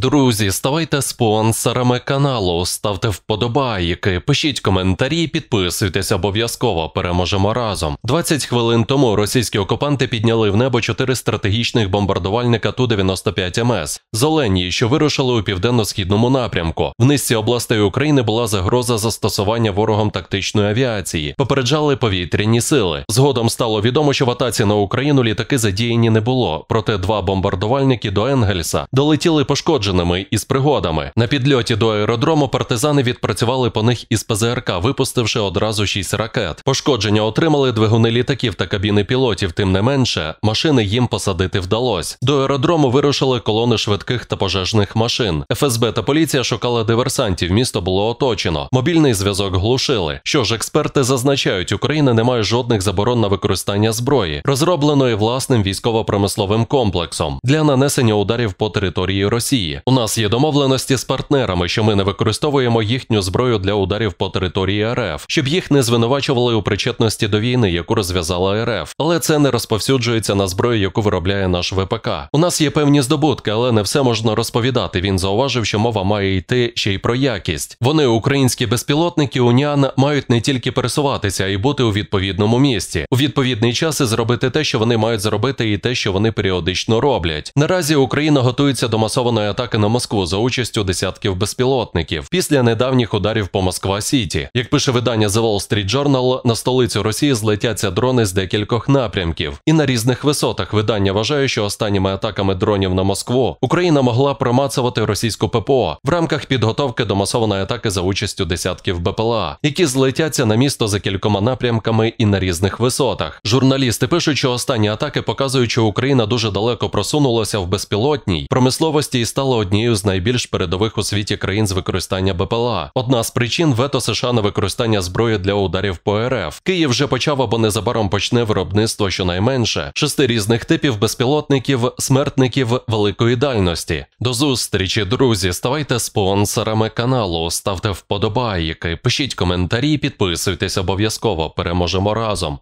Друзі, ставайте спонсорами каналу, ставте вподобайки, пишіть коментарі, підписуйтесь обов'язково. Переможемо разом. 20 хвилин тому російські окупанти підняли в небо чотири стратегічних бомбардувальника Ту-95 МС з Оленії, що вирушили у південно-східному напрямку. В низці областей України була загроза застосування ворогом тактичної авіації, попереджали повітряні сили. Згодом стало відомо, що в атаці на Україну літаки задіяні не було, проте два бомбардувальники до Енгельса долетіли пошкоджені пошкодженими і з пригодами. На підльоті до аеродрому партизани відпрацювали по них із ПЗРК, випустивши одразу шість ракет. Пошкодження отримали двигуни літаків та кабіни пілотів. Тим не менше, машини їм посадити вдалось. До аеродрому вирушили колони швидких та пожежних машин. ФСБ та поліція шукали диверсантів. Місто було оточено. Мобільний зв'язок глушили. Що ж, експерти зазначають, Україна не має жодних заборон на використання зброї, розробленої власним військово-промисловим комплексом для нанесення ударів по території Росії. У нас є домовленості з партнерами, що ми не використовуємо їхню зброю для ударів по території РФ, щоб їх не звинувачували у причетності до війни, яку розв'язала РФ, але це не розповсюджується на зброю, яку виробляє наш ВПК. У нас є певні здобутки, але не все можна розповідати. Він зауважив, що мова має йти ще й про якість. Вони, українські безпілотники, уніан мають не тільки пересуватися а й бути у відповідному місці, у відповідний час і зробити те, що вони мають зробити, і те, що вони періодично роблять. Наразі Україна готується до масованої атаки атаки на Москву за участю десятків безпілотників після недавніх ударів по Москва Сіті. Як пише видання The Wall Street Journal, на столицю Росії злетяться дрони з декількох напрямків, і на різних висотах видання вважає, що останніми атаками дронів на Москву Україна могла промацувати російську ППО в рамках підготовки до масованої атаки за участю десятків БПЛА, які злетяться на місто за кількома напрямками і на різних висотах. Журналісти пишуть, що останні атаки показують, що Україна дуже далеко просунулася в безпілотній промисловості і стала однією з найбільш передових у світі країн з використання БПЛА. Одна з причин вето США на використання зброї для ударів по РФ. Київ вже почав або незабаром почне виробництво щонайменше шести різних типів безпілотників, смертників великої дальності. До зустрічі, друзі, ставайте спонсорами каналу, ставте вподобайки, пишіть коментарі, підписуйтесь обов'язково. Переможемо разом.